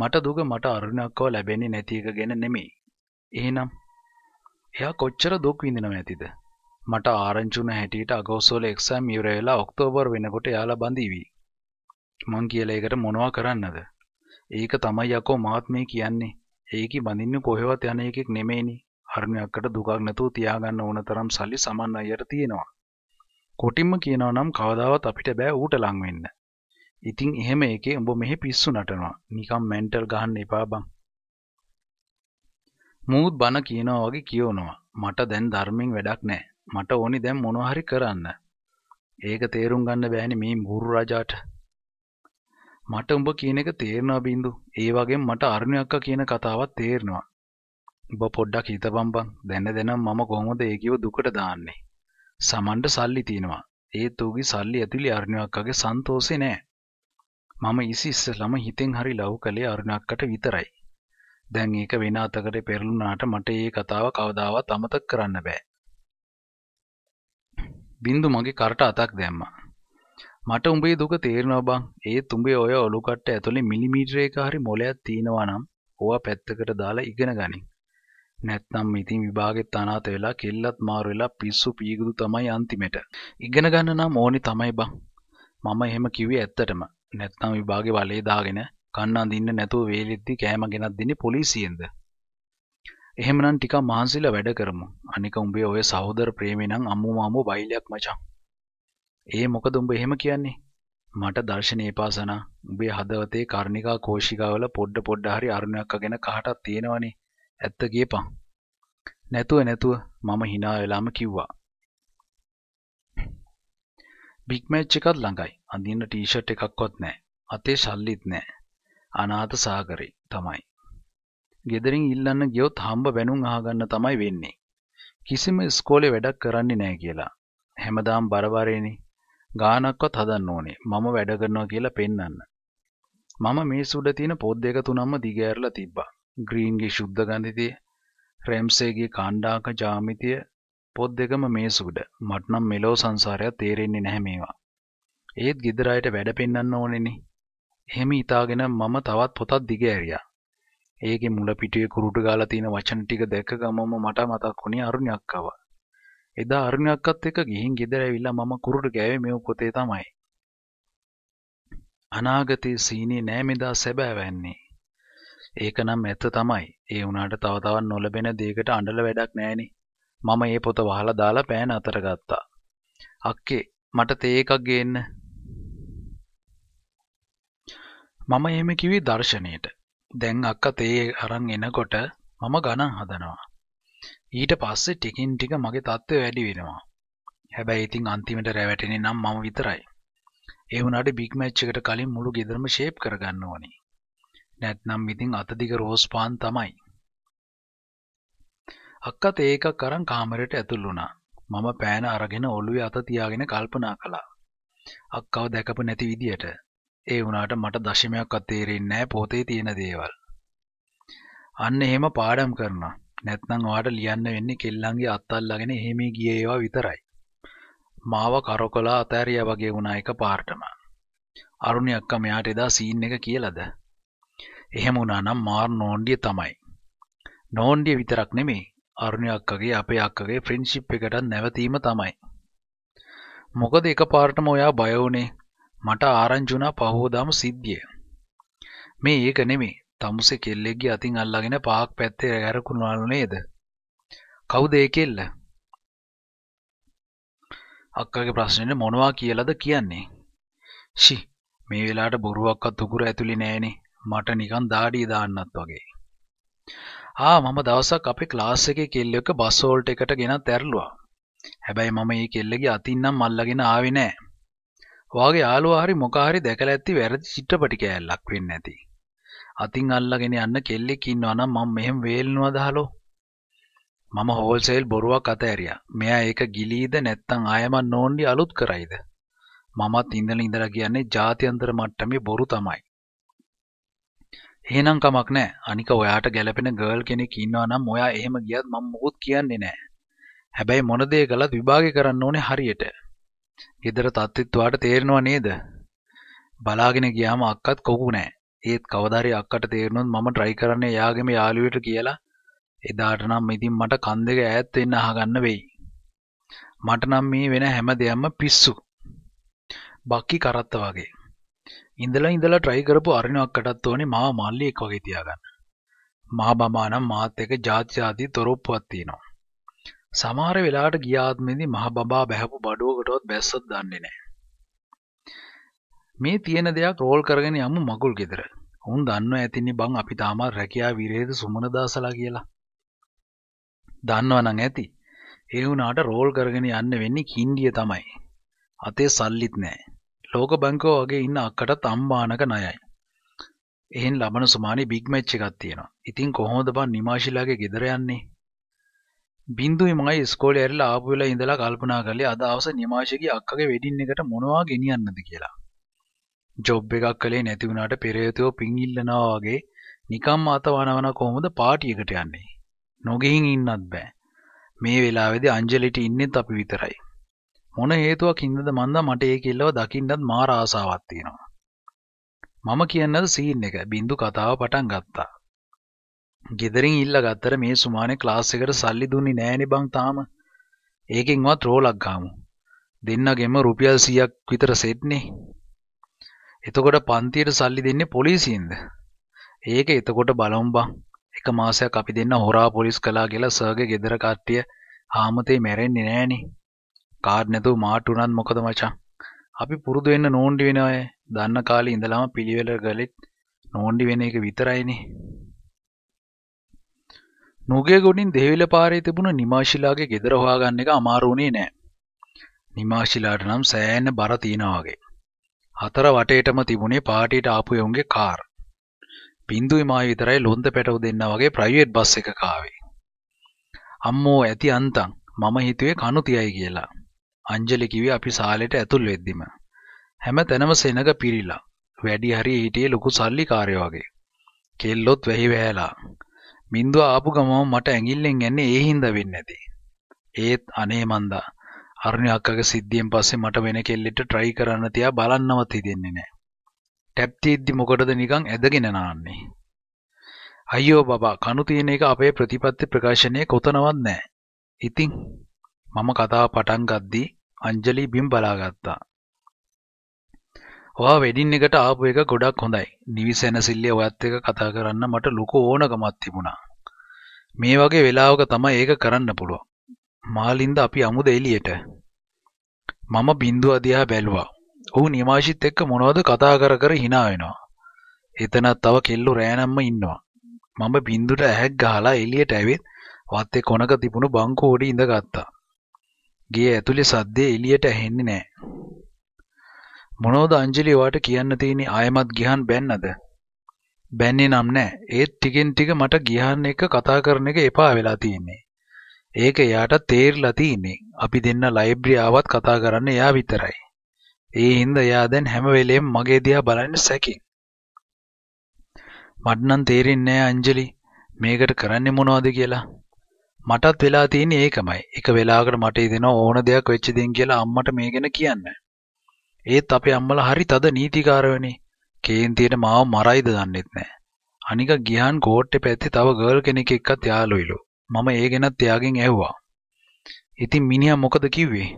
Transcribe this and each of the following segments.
මට දුක මට අරුණක්කව ලැබෙන්නේ නැති එක ගැන නෙමෙයි. එහෙනම් එයා කොච්චර දුක් විඳිනව ඇතිද? මට ආරංචුන හැටියට අගෝස්තුවල එක්සෑම් ඉවර වෙලා ඔක්තෝබර් වෙනකොට එයාලා බඳීවි. මං කියලා ඒකට මොනවා කරන්නද? ඒක තමයි යකෝ මාත් මේ කියන්නේ. ඒකි බඳින්න කොහෙවත් යන එකෙක් නෙමෙයිනේ. අරුණක්කට දුකක් නැතුව තියාගන්න ඕන තරම් සල්ලි සමන් අයියට තියෙනවා. කොටින්ම කියනවා නම් කවදාවත් අපිට බෑ ඌට ලං වෙන්න. ඉතින් එහෙම එකේ උඹ මෙහි පිස්සු නටනවා. නිකම් මෙන්ටල් ගහන්න එපා බං. මූත් බන කියනවා වගේ කියවනවා. මට දැන් ධර්මෙන් වැඩක් නැහැ. මට ඕනි දැන් මොනවා හරි කරන්න. ඒක තේරුම් ගන්න බෑනේ මේ මුරු රජාට. මට උඹ කියන එක තේරෙනවා බින්දු. ඒ වගේම මට අරුණ අක්කා කියන කතාවත් තේරෙනවා. උඹ පොඩ්ඩක් හිතපන් බං. දැන දැන මම කොහොමද ඒකියව දුකට දාන්නේ? සමන්ට සල්ලි තියෙනවා. ඒත් ඌගේ සල්ලි ඇතුලේ අරුණ අක්කාගේ සන්තෝෂේ නැහැ. මම ඉසි ඉස්සලම හිතෙන් හරි ලව් කළේ අරුණක්කට විතරයි. දැන් ඒක වෙන අතකට පෙරළුනාට මට ඒ කතාව කවදාවත් අමතක කරන්න බෑ. බින්දු මගේ කරට අතක් දැම්මා. මට උඹේ දුක තේරෙනවා බං. ඒත් උඹේ ඔය ඔලු කට්ට ඇතුලේ මිලිමීටරයක හරි මොලයක් තියෙනවා නම් ඕවා පැත්තකට දාලා ඉගෙන ගනින්. නැත්නම් ඉතින් විභාගෙත් අනාත වෙලා කෙල්ලත් මාරු වෙලා පිස්සු පීගුදු තමයි අන්තිමට. ඉගෙන ගන්න නම් ඕනි තමයි බං. මම එහෙම කිව්වේ ඇත්තටම. නැත්නම් විභාගේ වලේ දාගෙන කන්න අඳින්න නැතුව වේලෙද්දි කෑම ගෙනත් දෙන්නේ පොලිසියෙන්ද? එහෙමනම් ටිකක් මහන්සිලා වැඩ කරමු. අනික උඹේ ඔය සහෝදර ප්‍රේමේ නම් අම්මු මාමු බයිලයක් මචං. ඒ මොකද උඹ එහෙම කියන්නේ? මට දර්ශනේ පාසනා උඹේ හදවතේ කර්ණිකා කෝෂිකාවල පොඩ පොඩ හරි අරුණයක් අගෙන කහටක් තියෙනවනේ. ඇත්ත කියපන්. නැතුව නැතුව මම hina වෙලාම කිව්වා. බිග් මැච් එකත් ළඟයි අඳන්න ටීෂට් එකක්කොත් නෑ අතේ ශල්ලිත් නෑ අනාත සාගරේ තමයි ගෙදරින් ඉල්ලන්න ගියොත් හම්බ බැනුම් අහගන්න තමයි වෙන්නේ කිසිම ස්කෝලේ වැඩක් කරන්නේ නෑ කියලා හැමදාම් බරවරේනේ ගානක්වත් හදන්න ඕනේ මම වැඩ කරනවා කියලා පෙන්වන්න. මම මේ සුඩ තියෙන පොත් දෙක තුනක්ම දිගෑරලා තිබ්බා. ග්‍රීන්ගේ සුද්ධ ගන්ධිතිය, රැම්සේගේ කාණ්ඩාක ජාමිතිය, පොත් දෙකම මේසුකුඩ මටනම් මෙලෝ සංසාරයක් තේරෙන්නේ නැහැ මේවා. ඒත් ගෙදර අයට වැඩ පෙන්වන්න ඕනෙනේ. එහෙම හිතාගෙන මම තවත් පොතක් දිග ඇරියා. ඒකේ මුල පිටුවේ කුරුටු ගාලා තියෙන වචන ටික දැක්ක ගමම මට මතක් වුණේ අරුණි අක්කව. එදා අරුණි අක්කත් එක්ක ගිහින් ගෙදර ඇවිල්ලා මම කුරුටු ගෑවේ මේ පොතේ තමයි. අනාගතයේ සීනේ නෑ මෙදා සැබෑවන්නේ. ඒකනම් ඇත්ත තමයි. ඒ වුණාට තව තවත් නොලබෙන දෙයකට අඬල වැඩක් නෑනේ. මම ඒ පොත වහලා දාලා පෑන අතර ගත්තා. අක්කේ මට තේ එකක් ගේන්න. මම එහෙම කිව්වේ දර්ශනීයට. දැන් අක්ක තේ අරන් එනකොට මම ගණන් හදනවා. ඊට පස්සේ ටිකින් ටික මගේ තත්ත්වය වැඩි වෙනවා. හැබැයි ඉතින් අන්තිමට රැවටෙන්නේ නම් මම විතරයි. ඒ වුණාට බිග් මැච් එකට කලින් මුළු ගෙදරම ෂේප් කරගන්න ඕනේ. නැත්නම් ඉතින් අතදිග රෝස් පාන් තමයි. අක්කත් ඒකක් අරන් කාමරයට ඇතුල් වුණා. මම පෑන අරගෙන ඔළුවේ අත තියාගෙන කල්පනා කළා. අක්කව දැකපු නැති විදියට. ඒ වුණාට මට දශමයක්වත් තේරෙන්නේ නැහැ පොතේ තියෙන දේවල්. අන්න එහෙම පාඩම් කරනවා. නැත්නම් ඔයාට ලියන්න වෙන්නේ කෙල්ලන්ගේ අත්තල්ලාගෙන එහෙම ගියේ ඒවා විතරයි. මාව කරකොලා අතෑරියා වගේ වුණා එක පාර්ටම. අරුණි අක්කා මෙයාට එදා සීන් එක කියලාද? එහෙම වුණා නම් මාර් නෝන්ඩිය තමයි. නෝන්ඩිය විතරක් නෙමෙයි. අරුණි අක්කගේ අපේ අක්කගේ ෆ්‍රෙන්ඩ්ෂිප් එකටත් නැවතීම තමයි. මොකද එකපාරටම ඔයා බය වුනේ මට ආරංචි වුණා පහවදාම සිද්ධිය. මේ ඒක නෙමෙයි. තමුසේ කෙල්ලෙක්ගේ අතින් අල්ලගෙන පහක් පැත්තේ ඇරකුණාලු නේද? කවුද ඒ කෙල්ල? අක්කගේ ප්‍රශ්නෙට මොනවා කියලාද කියන්නේ? ෂි මේ වෙලාවට බොරුවක්වත් උගුර ඇතුලේ නෑනේ. මට නිකන් දාඩිය දාන්නත් වගේ. ආ මම දවසක් අපේ ක්ලාස් එකේ කෙල්ල එක බස් හෝල්ට් එකට ගෙනත් ඇරලුවා. හැබැයි මම මේ කෙල්ලගේ අතින් නම් මල්ලගෙන ආවේ නෑ. වාගේ යාළුවා හරි මොකා හරි දැකලා ඇත්ති වැරදි චිත්‍රපටි කෑල්ලක් වෙන්න ඇති. අතින් අල්ලගෙන යන්න කෙල්ලෙක් ඉන්නවා නම් මම මෙහෙම වේලනවා දහලෝ. මම හෝල්සේල් බොරුවක් අතෑරියා. මෙයා ඒක ගිලීද නැත්තම් ආයම නෝන්ඩි අලුත් කරයිද? මමත් ඉඳලා ඉඳලා කියන්නේ ජාත්‍යන්තර මට්ටමේ බොරු තමයි. එහෙනම් කමක් නෑ. අනික ඔයාට ගැළපෙන ගර්ල් කෙනෙක් ඉන්නවා නම් ඔයා එහෙම ගියත් මම මොකුත් කියන්නේ නෑ. හැබැයි මොන දේ කළත් විභාගය කරන්න ඕනේ හරියට. ගෙදර තත්ත්වෙත් ඔයාට තේරෙනව නේද? බලාගෙන ගියාම අක්කත් කොකු නෑ. ඒත් කවදාරි අක්කට තේරුණොත් මම try කරන්නේ එයාගේම යාළුවෙට කියලා. එදාට නම් ඉතින් මට කන් දෙක ඈත් වෙන්න අහගන්න වෙයි. මට නම් මේ වෙන හැම දෙයක්ම පිස්සු. බක්කි කරත්ත වගේ. ඉඳලා ඉඳලා try කරපු අරිණාවක් කටත් ඕනේ මාව මල්ලියෙක් වගේ තියාගන්න. මහා බඹානම් මාත් එක ಜಾති ಜಾති තොරොප්පුවක් තියෙනවා. සමහර වෙලාවට ගිය ආත්මෙදී මහ බබා බැහැපු බඩුවකටවත් බැස්සත් දන්නේ නැහැ. මේ තියෙන දෙයක් රෝල් කරගෙන යමු මගුල් ගෙදර. උන් දන්නව ඇතිනේ බං අපි තාම රැකියා විරේද සුමනදාසලා කියලා. දන්නවනම් ඇති. ඒ වුණාට රෝල් කරගෙන යන්න වෙන්නේ කින්ඩිය තමයි. අතේ සල්ලිත් නැහැ. ලෝක බංකෝ වගේ ඉන්න අක්කටත් අම්මානක ණයයි. එහෙන් ලබන සුමානේ බිග් මැච් එකක් තියෙනවා. ඉතින් කොහොමද බං නිමාෂිලාගේ ගෙදර යන්නේ? බින්දුයි මයි ඉස්කෝලේ ඇරිලා ආපු වෙලා ඉඳලා කල්පනා කළේ අද අවස නිමාෂිගේ අක්කගේ වෙඩින් එකට මොනවා ගෙනියන්නද කියලා. ජොබ් එකක් කළේ නැති වුණාට පෙරේතයෝ පින් ඉල්ලනවා වගේ නිකම්ම අත වනවන කොහොමද පාටියකට යන්නේ? නොගෙහින් ඉන්නත් බෑ. මේ වෙලාවේදී අංජලිට ඉන්නෙත් අපි විතරයි. මොන හේතුවක් හින්දද මන්ද මට ඒ කෙල්ලව දකින්නත් මාර ආසාවක් තියෙනවා. මම කියන්නද සීන් එක බින්දු කතාව පටන් ගත්තා. ගෙදරින් ඉල්ල ගත්තර මේ සුමානේ ක්ලාස් එකට සල්ලි දුන්නේ නෑනේ බං තාම. ඒකෙන්වත් රෝලක් ගාමු. දෙන්නගෙම රුපියල් 100ක් විතර සෙට්නේ. එතකොට පන්තියට සල්ලි දෙන්නේ පොලිසියෙන්ද? ඒක එතකොට බලමු බං. එක මාසයක් අපි දෙන්න හොරා පොලිස් කළා කියලා සර්ගේ ගෙදර කට්ටිය ආමතේ මැරෙන්නේ නෑනේ. කාර් නැතුව මාට් උනත් මොකද මචං අපි පුරුදු වෙන්න නෝන්ඩි වෙන අය දන්න කාලේ ඉඳලාම පිළිවෙල ගලෙත් නෝන්ඩි වෙන එක විතරයිනේ නුගේ ගොඩින් දෙවිල පාරේ තිබුණ නිමාශිලාගේ ගෙදර හොයාගන්න එක අමාරු වුණේ නෑ නිමාශිලාට නම් සෑහෙන බර තියනා වගේ හතර වටේටම තිබුණේ පාටියට ආපු යවුන්ගේ කාර්. බින්දුයි මායි විතරයි ලොන්ද පැටව දෙන්නා වගේ ප්‍රයිවට් බස් එක කාවේ. අම්මෝ ඇති අන්තං මම හිතුවේ කණු තියයි කියලා. අංජලි කිව්වේ අපි සාලෙට ඇතුල් වෙද්දිම. හැම තැනම සෙනඟ පිරීලා. වැඩි හරිය හිටියේ ලොකු සල්ලි කාර්යෝ වගේ. කෙල්ලොත් වැහි වැහැලා. මින්දුව ආපු ගමම මට ඇඟිල්ලෙන් යන්නේ ඒ හින්දා වෙන්නේ නැති. ඒත් අනේ මන්දා. අරුණ අක්කගේ සිද්ධියෙන් පස්සේ මට වෙන කෙල්ලෙට try කරන්න තියා බලන්නවත් හිතෙන්නේ නැහැ. ටැප් තියෙද්දි මොකටද නිකන් ඇදගෙන නාන්නේ. අයියෝ බබා කණු තියෙන එක අපේ ප්‍රතිපත්ති ප්‍රකාශනයේ කොතනවත් නැහැ. ඉතින් මම කතාව පටන් ගද්දී අංජලි බිම් බලාගත්තා. ඔයා වෙඩින් එකට ආපු එක ගොඩක් හොඳයි. නිවිසැනසිල්ලේ ඔයත් එක්ක කතා කරන්න මට ලොකු ඕනකමක් තිබුණා. මේ වගේ වෙලාවක තමයි ඒක කරන්න පුළුවන්. මාලින්ද අපි අමුද එළියට. මම බින්දුව දිහා බැලුවා. ඔහු නිමාෂිත් එක්ක මොනවද කතා කර කර hina වෙනවා. එතනත් තව කෙල්ලු රෑනම්ම ඉන්නවා. මම බින්දුට ඇහක් ගහලා එළියට ඇවිත් වත් එක්ක කොනක තිබුණු බංකුව උඩ ඉඳගත්තා. ගේ ඇතුලේ සද්දේ එළියට ඇහෙන්නේ නැහැ. මොනෝද අංජලි ඔයාට කියන්න තියෙන්නේ ආයෙමත් ගිහන් බැන්නද? බැන්නේ නම් නැහැ. ඒත් ටිකෙන් ටික මට ගිහන් එක කතා කරන එක එපා වෙලා තියෙන්නේ. ඒක එයාට තේරිලා තියෙන්නේ. අපි දෙන්න ලයිබ්‍රරි ආවත් කතා කරන්න එයා විතරයි. ඒ හින්දා එයා දැන් හැම වෙලෙම මගේ දිහා බලන්නේ සැකින්. මට නම් තේරෙන්නේ නැහැ අංජලි මේකට කරන්නේ මොනවද කියලා. මටත් වෙලා තියෙන්නේ ඒකමයි. එක වෙලාවකට මට ඉදෙන ඕන දෙයක් වෙච්ච දෙයින් කියලා අම්මට මේ ගැන කියන්න. ඒත් අපේ අම්මලා හරි තද නීතිකාරවනේ. කේන්තියට මාව මරයිද දන්නෙත් නෑ. අනික ගියන් කෝට්ටේ පැත්තේ තව ගර්ල් කෙනෙක් එක්කත් යාළුවිලු. මම ඒ ගැනත් එයාගෙන් ඇහුවා. ඉතින් මිනිහා මොකද කිව්වේ?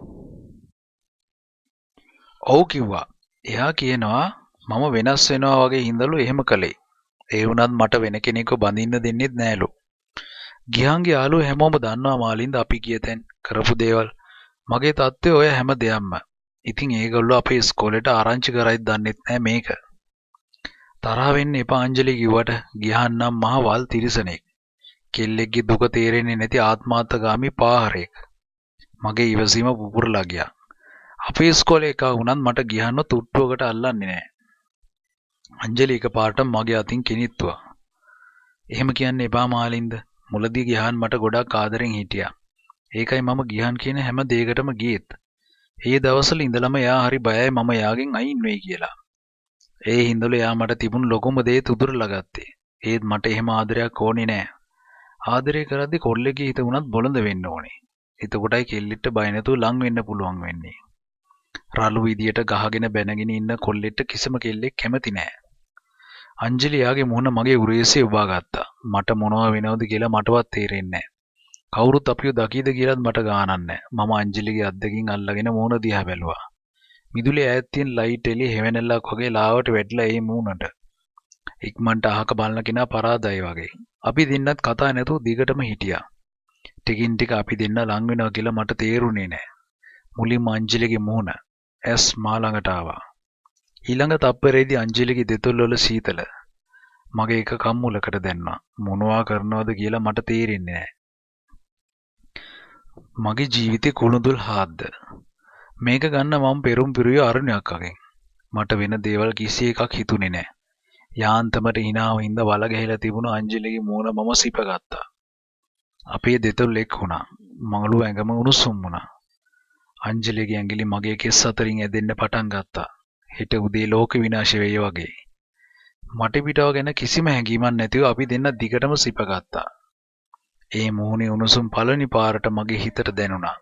ඔව් කිව්වා. එයා කියනවා මම වෙනස් වෙනවා වගේ හින්දලු එහෙම කළේ. ඒ වුණත් මට වෙන කෙනෙක්ව බඳින්න දෙන්නෙත් නෑලු. ගිහන්ගේ යාළුවෝ හැමෝම දන්නවා මාලින්ද අපි ගිය තැන් කරපු දේවල්. මගේ තත්ත්වය ඔය හැම දෙයක්ම. ඉතින් ඒගොල්ලෝ අපේ ඉස්කෝලේට ආරංචි කරයිද දන්නෙත් නෑ මේක. තරහ වෙන්න එපා අංජලි කිව්වට ගිහන් නම් මහා වල් තිරිසනෙක්. කෙල්ලෙක්ගේ දුක තේරෙන්නේ නැති ආත්මාර්ථගාමී පාහරෙක්. මගේ ඉවසීම පුපුරලා ගියා. අපේ ඉස්කෝලේ එකා වුණත් මට ගිහන්ව තුට්ටුවකට අල්ලන්නේ නෑ. අංජලි එකපාරට මගේ අතින් කෙනිත්තුවා. එහෙම කියන්න එපා මාලින්ද. මුලදී ගිහාන් මට ගොඩක් ආදරෙන් හිටියා. ඒකයි මම ගිහාන් කියන හැම දෙයකටම ගියෙත්. ඒ දවස්වල ඉඳලම එයා හරි බයයි මම එයාගෙන් අයින් වෙයි කියලා. ඒ හින්දල එයා මට තිබුණු ලොකුම දේ තුදුරලා ගත්තේ. ඒත් මට එහෙම ආදරයක් ඕනේ නෑ. ආදරය කරද්දි කොල්ලෙක්ගේ හිත උනත් බොළඳ වෙන්න ඕනේ. එතකොටයි කෙල්ලෙක්ට බය නැතුව ලං වෙන්න පුළුවන් වෙන්නේ. රළු විදියට ගහගෙන බැනගෙන ඉන්න කොල්ලෙක්ට කිසිම කෙල්ලෙක් කැමති නෑ. අංජලියාගේ මුහුණ මගේ උරේසේ උබාගත්තා. මට මොනවා වෙනවද කියලා මටවත් තේරෙන්නේ කවුරුත් අපිව දකීද කියලාත් මට ගානක් මම අංජලිගේ අත් දෙකින් අල්ලගෙන මුහුණ දිහා බැලුවා. මිදුලේ ඈත් තියෙන ලයිට් එළිය හැවෙනල්ලක් වගේ ලාවට වැටිලා ඒ මූණට. ඉක්මන්ට අහක බලන කෙනා පරාදයි වගේ. අපි දෙන්නත් කතා නැතුව දිගටම හිටියා. ටිකින් ටික අපි දෙන්න ලං වෙනවා කියලා මට තේරුණේ නෑ. මුලින්ම අංජලිගේ මූණ ඇස් මා ළඟට ආවා. ඊළඟ තප්පරේදී අංජලිගේ දෙතොල්වල සීතල මගේ එක කම්මුලකට දැම්මා. මොනවා කරනවද කියලා මට තේරෙන්නේ නැහැ. මගේ ජීවිතේ කුළුඳුල් හාද්ද. මේක ගන්න මම පෙරුම් පිරුවේ අරුණයක් වගේ. මට වෙන දේවල් කිසි එකක් හිතුනේ නැහැ. යාන්තමට hinaව හින්ද වල ගහලා තිබුණු අංජලිගේ මූණ මම සිපගත්තා. අපේ දෙතොල්ෙක් වුණා. මගලු ඇඟම උණුසුම් වුණා. අංජලිගේ ඇඟිලි මගේ කෙස් අතරින් ඇදෙන්න පටන් ගත්තා. හෙට උදේ ලෝක විනාශ වෙයි වගේ. මට පිටව ගැන කිසිම හැඟීමක් නැතිව අපි දෙන්න දිගටම සිපගත්තා. ඒ මුහුණේ උණුසුම් පළවෙනි පාරට මගේ හිතට දැනුණා.